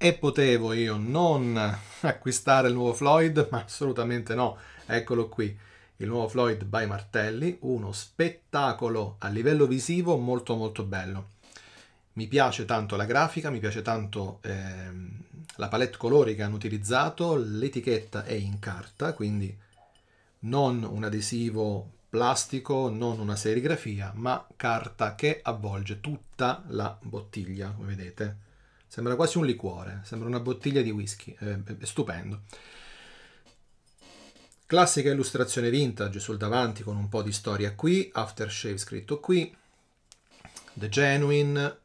E potevo io non acquistare il nuovo Floyd? Ma assolutamente no. Eccolo qui, il nuovo Floyd by Martelli, uno spettacolo a livello visivo molto molto bello. Mi piace tanto la grafica, mi piace tanto eh, la palette colori che hanno utilizzato, l'etichetta è in carta, quindi non un adesivo plastico, non una serigrafia, ma carta che avvolge tutta la bottiglia, come vedete sembra quasi un liquore, sembra una bottiglia di whisky, è, è stupendo. Classica illustrazione vintage sul davanti con un po' di storia qui, aftershave scritto qui, The Genuine,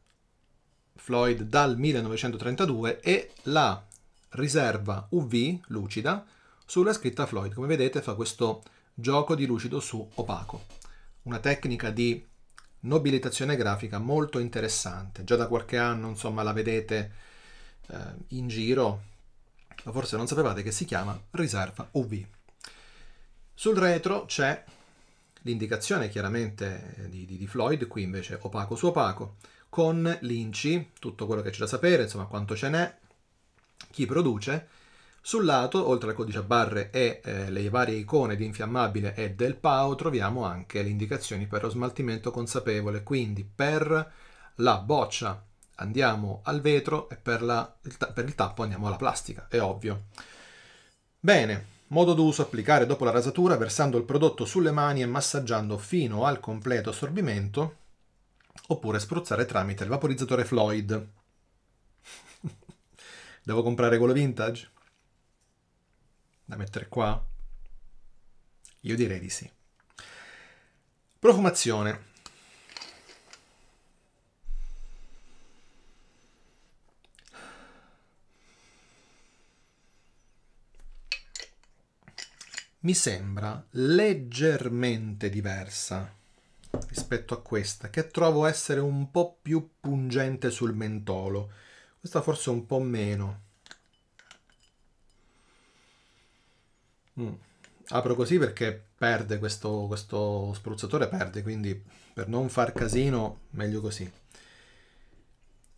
Floyd dal 1932 e la riserva UV lucida sulla scritta Floyd. Come vedete fa questo gioco di lucido su opaco, una tecnica di nobilitazione grafica molto interessante. Già da qualche anno, insomma, la vedete eh, in giro, ma forse non sapevate che si chiama riserva UV. Sul retro c'è l'indicazione chiaramente eh, di, di, di, Floyd, qui invece opaco su opaco, con l'inci, tutto quello che c'è da sapere, insomma quanto ce n'è, chi produce, sul lato, oltre al codice a barre e eh, le varie icone di infiammabile e del PAO, troviamo anche le indicazioni per lo smaltimento consapevole, quindi per la boccia andiamo al vetro e per, la, il, per il tappo andiamo alla plastica, è ovvio. Bene, modo d'uso applicare dopo la rasatura versando il prodotto sulle mani e massaggiando fino al completo assorbimento oppure spruzzare tramite il vaporizzatore Floyd. Devo comprare quello vintage? da mettere qua? Io direi di sì. Profumazione. mi sembra leggermente diversa rispetto a questa, che trovo essere un po' più pungente sul mentolo. Questa forse un po' meno. Mm. Apro così perché perde questo, questo spruzzatore, perde, quindi per non far casino meglio così.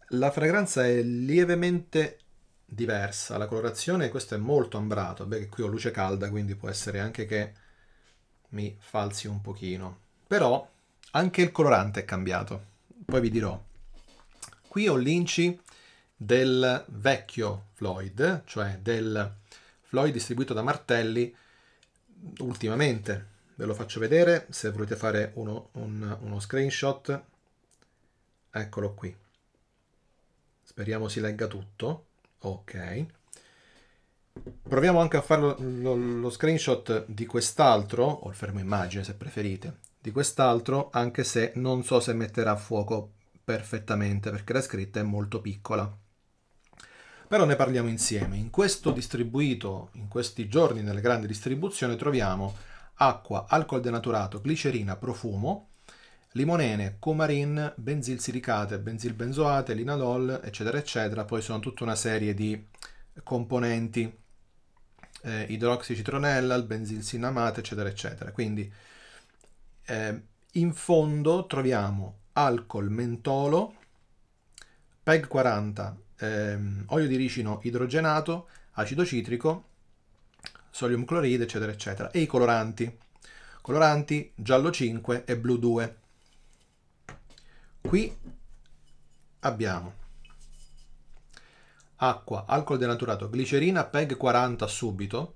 La fragranza è lievemente diversa, la colorazione, questo è molto ambrato, beh che qui ho luce calda quindi può essere anche che mi falsi un pochino, però anche il colorante è cambiato, poi vi dirò. Qui ho l'inci del vecchio Floyd, cioè del Floyd distribuito da Martelli ultimamente. Ve lo faccio vedere se volete fare uno, un, uno screenshot. Eccolo qui. Speriamo si legga tutto. Ok. Proviamo anche a fare lo, lo, lo screenshot di quest'altro, o il fermo immagine se preferite, di quest'altro, anche se non so se metterà a fuoco perfettamente perché la scritta è molto piccola però ne parliamo insieme. In questo distribuito, in questi giorni nelle grandi distribuzioni, troviamo acqua, alcol denaturato, glicerina, profumo, limonene, cumarin, benzil silicate, benzil benzoate, linalol, eccetera, eccetera. Poi sono tutta una serie di componenti, eh, idroxicitronella, il benzil sinamate, eccetera, eccetera. Quindi eh, in fondo troviamo alcol, mentolo, PEG 40, ehm, olio di ricino idrogenato, acido citrico, sodium chloride, eccetera, eccetera, e i coloranti. Coloranti giallo 5 e blu 2. Qui abbiamo acqua, alcol denaturato, glicerina PEG 40 subito,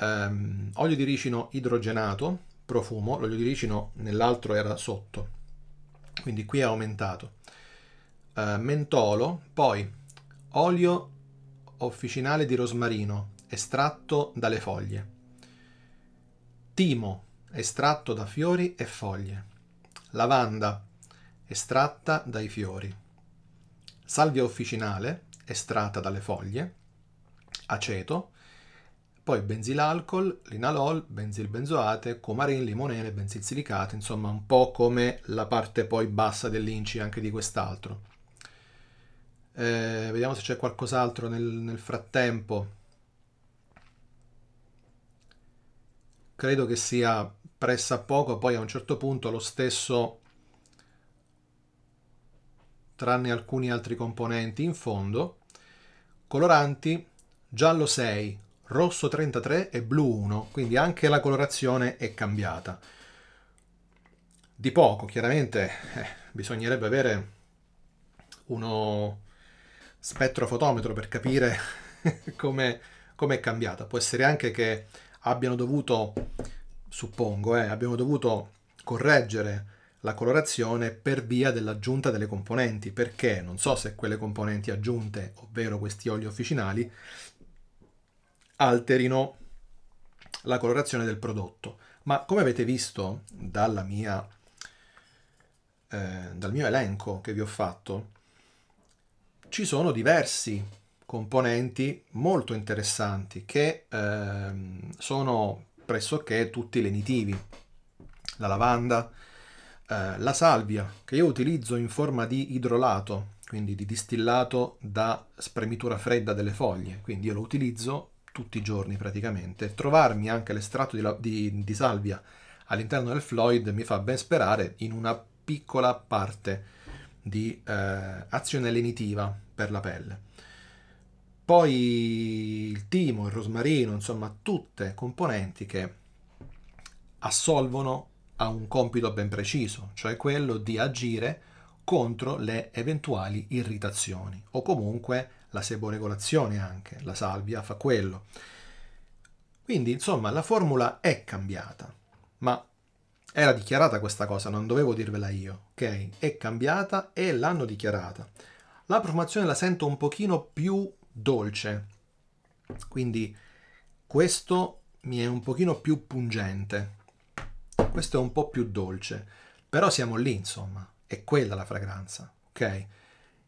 ehm, olio di ricino idrogenato, profumo, l'olio di ricino nell'altro era sotto, quindi qui è aumentato. Eh, mentolo, poi olio officinale di rosmarino estratto dalle foglie, timo estratto da fiori e foglie, lavanda estratta dai fiori, salvia officinale estratta dalle foglie, aceto, poi benzilalcol, linalol, benzilbenzoate, cumarin, limonene, benzilsilicato, insomma un po' come la parte poi bassa dell'inci anche di quest'altro. Eh, vediamo se c'è qualcos'altro nel, nel frattempo. Credo che sia pressa poco, poi a un certo punto lo stesso, tranne alcuni altri componenti in fondo. Coloranti, giallo 6, rosso 33 e blu 1, quindi anche la colorazione è cambiata. Di poco, chiaramente eh, bisognerebbe avere uno, spettrofotometro per capire come, com è cambiata. Può essere anche che abbiano dovuto, suppongo, eh, abbiamo dovuto correggere la colorazione per via dell'aggiunta delle componenti, perché non so se quelle componenti aggiunte, ovvero questi oli officinali, alterino la colorazione del prodotto. Ma come avete visto dalla mia, eh, dal mio elenco che vi ho fatto, ci sono diversi componenti molto interessanti che ehm, sono pressoché tutti lenitivi. La lavanda, eh, la salvia, che io utilizzo in forma di idrolato, quindi di distillato da spremitura fredda delle foglie, quindi io lo utilizzo tutti i giorni praticamente. Trovarmi anche l'estratto di, di, di salvia all'interno del Floyd mi fa ben sperare in una piccola parte di eh, azione lenitiva per la pelle. Poi il timo, il rosmarino, insomma tutte componenti che assolvono a un compito ben preciso, cioè quello di agire contro le eventuali irritazioni o comunque la seboregolazione anche, la salvia fa quello. Quindi insomma la formula è cambiata, ma era dichiarata questa cosa, non dovevo dirvela io, ok? È cambiata e l'hanno dichiarata. La profumazione la sento un pochino più dolce, quindi questo mi è un pochino più pungente, questo è un po' più dolce, però siamo lì insomma, è quella la fragranza, ok?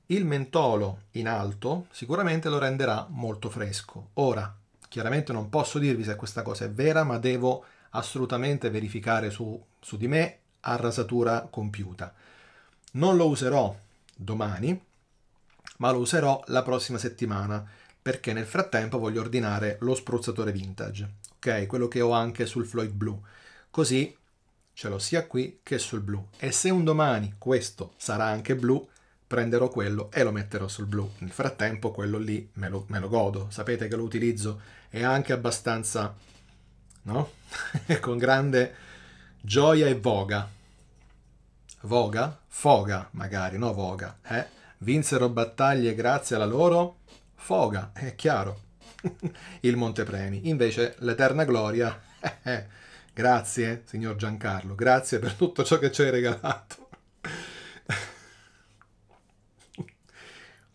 Il mentolo in alto sicuramente lo renderà molto fresco. Ora, chiaramente non posso dirvi se questa cosa è vera, ma devo assolutamente verificare su, su di me a rasatura compiuta. Non lo userò domani, ma lo userò la prossima settimana perché nel frattempo voglio ordinare lo spruzzatore vintage, ok? Quello che ho anche sul Floyd Blue. Così ce l'ho sia qui che sul blu. E se un domani questo sarà anche blu, prenderò quello e lo metterò sul blu. Nel frattempo quello lì me lo, me lo godo. Sapete che lo utilizzo, è anche abbastanza no? con grande gioia e voga. Voga? Foga, magari, no voga. Eh? Vinsero battaglie grazie alla loro foga, è chiaro. Il Montepremi. Invece l'eterna gloria. Eh, eh, grazie, signor Giancarlo, grazie per tutto ciò che ci hai regalato.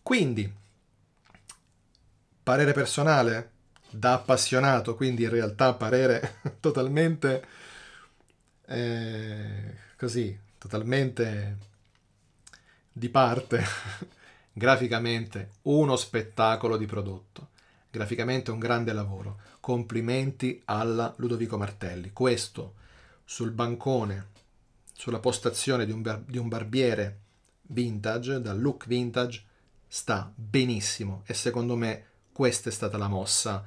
Quindi, parere personale? da appassionato, quindi in realtà parere totalmente eh, così, totalmente di parte, graficamente uno spettacolo di prodotto, graficamente un grande lavoro. Complimenti alla Ludovico Martelli. Questo sul bancone, sulla postazione di un, bar- di un barbiere vintage, dal look vintage, sta benissimo e secondo me questa è stata la mossa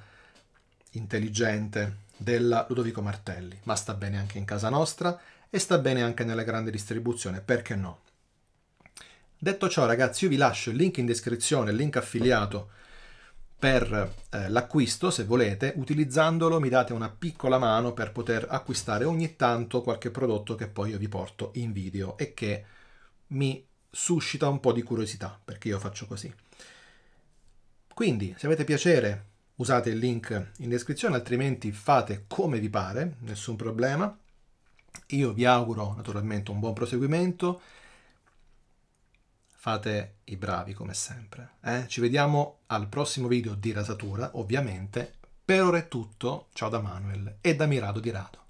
intelligente della Ludovico Martelli, ma sta bene anche in casa nostra e sta bene anche nella grande distribuzione, perché no? Detto ciò, ragazzi, io vi lascio il link in descrizione, il link affiliato per eh, l'acquisto, se volete, utilizzandolo mi date una piccola mano per poter acquistare ogni tanto qualche prodotto che poi io vi porto in video e che mi suscita un po' di curiosità, perché io faccio così. Quindi, se avete piacere usate il link in descrizione, altrimenti fate come vi pare, nessun problema. Io vi auguro naturalmente un buon proseguimento. Fate i bravi come sempre. Eh? Ci vediamo al prossimo video di rasatura, ovviamente. Per ora è tutto, ciao da Manuel e da Mirado di Rado.